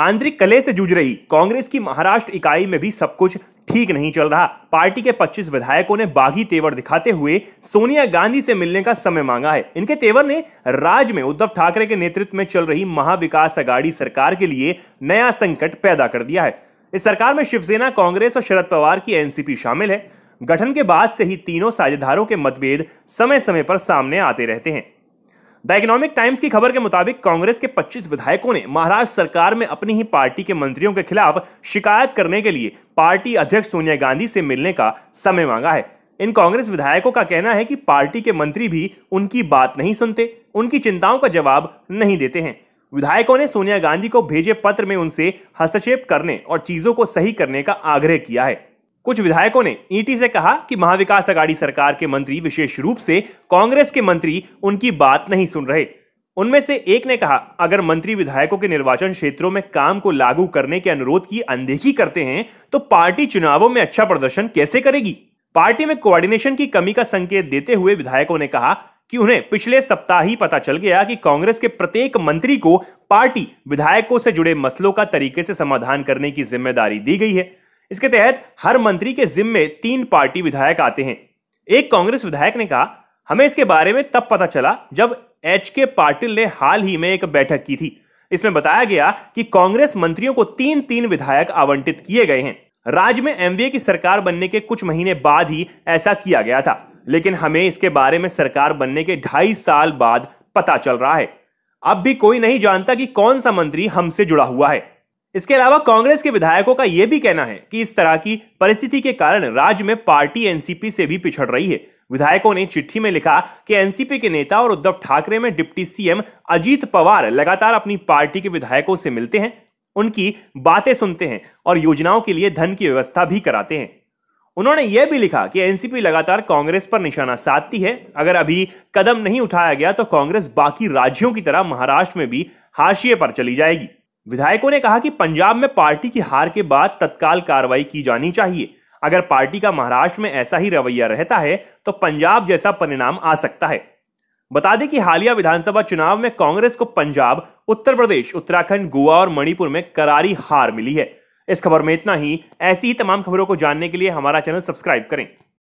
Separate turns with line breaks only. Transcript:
आंतरिक कले से जूझ रही कांग्रेस की महाराष्ट्र इकाई में भी सब कुछ ठीक नहीं चल रहा पार्टी के 25 विधायकों ने बागी तेवर दिखाते हुए सोनिया गांधी से मिलने का समय मांगा है इनके तेवर ने राज्य में उद्धव ठाकरे के नेतृत्व में चल रही महाविकास अगाड़ी सरकार के लिए नया संकट पैदा कर दिया है इस सरकार में शिवसेना कांग्रेस और शरद पवार की एनसीपी शामिल है गठन के बाद से ही तीनों साझेदारों के मतभेद समय समय पर सामने आते रहते हैं द इकोनॉमिक टाइम्स की खबर के मुताबिक कांग्रेस के 25 विधायकों ने महाराष्ट्र सरकार में अपनी ही पार्टी के मंत्रियों के खिलाफ शिकायत करने के लिए पार्टी अध्यक्ष सोनिया गांधी से मिलने का समय मांगा है इन कांग्रेस विधायकों का कहना है कि पार्टी के मंत्री भी उनकी बात नहीं सुनते उनकी चिंताओं का जवाब नहीं देते हैं विधायकों ने सोनिया गांधी को भेजे पत्र में उनसे हस्तक्षेप करने और चीजों को सही करने का आग्रह किया है कुछ विधायकों ने ईटी से कहा कि महाविकास अघाड़ी सरकार के मंत्री विशेष रूप से कांग्रेस के मंत्री उनकी बात नहीं सुन रहे उनमें से एक ने कहा अगर मंत्री विधायकों के निर्वाचन क्षेत्रों में काम को लागू करने के अनुरोध की अनदेखी करते हैं तो पार्टी चुनावों में अच्छा प्रदर्शन कैसे करेगी पार्टी में कोऑर्डिनेशन की कमी का संकेत देते हुए विधायकों ने कहा कि उन्हें पिछले सप्ताह ही पता चल गया कि कांग्रेस के प्रत्येक मंत्री को पार्टी विधायकों से जुड़े मसलों का तरीके से समाधान करने की जिम्मेदारी दी गई है इसके तहत हर मंत्री के जिम्मे तीन पार्टी विधायक आते हैं एक कांग्रेस विधायक ने कहा हमें इसके बारे में तब पता चला जब एच के पाटिल ने हाल ही में एक बैठक की थी इसमें बताया गया कि कांग्रेस मंत्रियों को तीन तीन विधायक आवंटित किए गए हैं राज्य में एमवीए की सरकार बनने के कुछ महीने बाद ही ऐसा किया गया था लेकिन हमें इसके बारे में सरकार बनने के ढाई साल बाद पता चल रहा है अब भी कोई नहीं जानता कि कौन सा मंत्री हमसे जुड़ा हुआ है इसके अलावा कांग्रेस के विधायकों का यह भी कहना है कि इस तरह की परिस्थिति के कारण राज्य में पार्टी एनसीपी से भी पिछड़ रही है विधायकों ने चिट्ठी में लिखा कि एनसीपी के नेता और उद्धव ठाकरे में डिप्टी सीएम अजीत पवार लगातार अपनी पार्टी के विधायकों से मिलते हैं उनकी बातें सुनते हैं और योजनाओं के लिए धन की व्यवस्था भी कराते हैं उन्होंने यह भी लिखा कि एनसीपी लगातार कांग्रेस पर निशाना साधती है अगर अभी कदम नहीं उठाया गया तो कांग्रेस बाकी राज्यों की तरह महाराष्ट्र में भी हाशिए पर चली जाएगी विधायकों ने कहा कि पंजाब में पार्टी की हार के बाद तत्काल कार्रवाई की जानी चाहिए अगर पार्टी का महाराष्ट्र में ऐसा ही रवैया रहता है तो पंजाब जैसा परिणाम आ सकता है बता दें कि हालिया विधानसभा चुनाव में कांग्रेस को पंजाब उत्तर प्रदेश उत्तराखंड गोवा और मणिपुर में करारी हार मिली है इस खबर में इतना ही ऐसी ही तमाम खबरों को जानने के लिए हमारा चैनल सब्सक्राइब करें